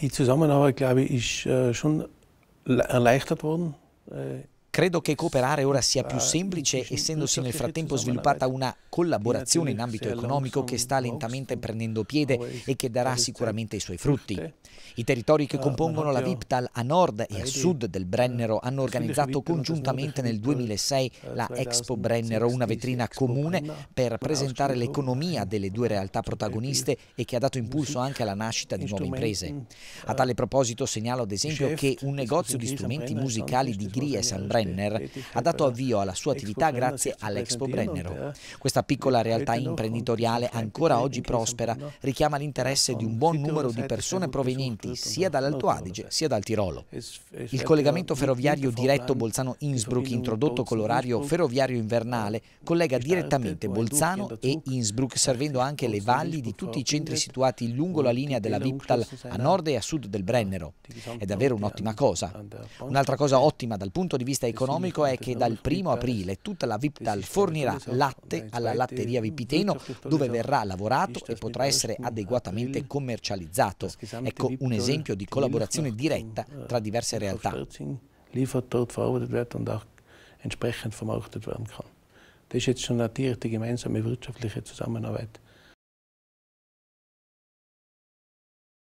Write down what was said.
Die Zusammenarbeit, glaube ich, ist äh, schon erleichtert worden. Äh, Credo che cooperare ora sia più ah, semplice, essendosi nel frattempo sviluppata una collaborazione in ambito economico che sta lentamente prendendo piede e che darà sicuramente i suoi frutti. I territori che ah, compongono la Viptal a nord e a sud del Brennero eh, hanno organizzato congiuntamente nel 2006 eh, la Expo Brennero, una vetrina comune per ah, presentare l'economia eh, delle due realtà protagoniste e che ha dato impulso anche alla nascita di nuove imprese. A tale proposito segnalo ad esempio che un negozio di strumenti musicali di Gries al Brennero Brenner ha dato avvio alla sua attività grazie all'Expo Brennero. Eh, Questa piccola eh, realtà eh, imprenditoriale ancora oggi prospera richiama l'interesse di un buon numero di persone provenienti sia dall'Alto Adige sia dal Tirolo. Il collegamento ferroviario diretto Bolzano-Innsbruck introdotto con l'orario ferroviario invernale collega direttamente Bolzano e Innsbruck servendo anche le valli di tutti i centri situati lungo la linea della Viptal a nord e a sud del Brennero. È davvero un'ottima cosa. Un'altra cosa ottima dal punto di vista economico economico è che dal 1 aprile tutta la Viptal fornirà latte alla latteria Vipiteno dove diciamo, verrà lavorato e potrà essere adeguatamente commercializzato. Ecco un esempio di collaborazione eh, diretta eh, tra diverse realtà. Liefert dort verarbeitet wird und auch entsprechend vermarktet werden kann. Das ist jetzt schon eine direkte gemeinsame wirtschaftliche Zusammenarbeit.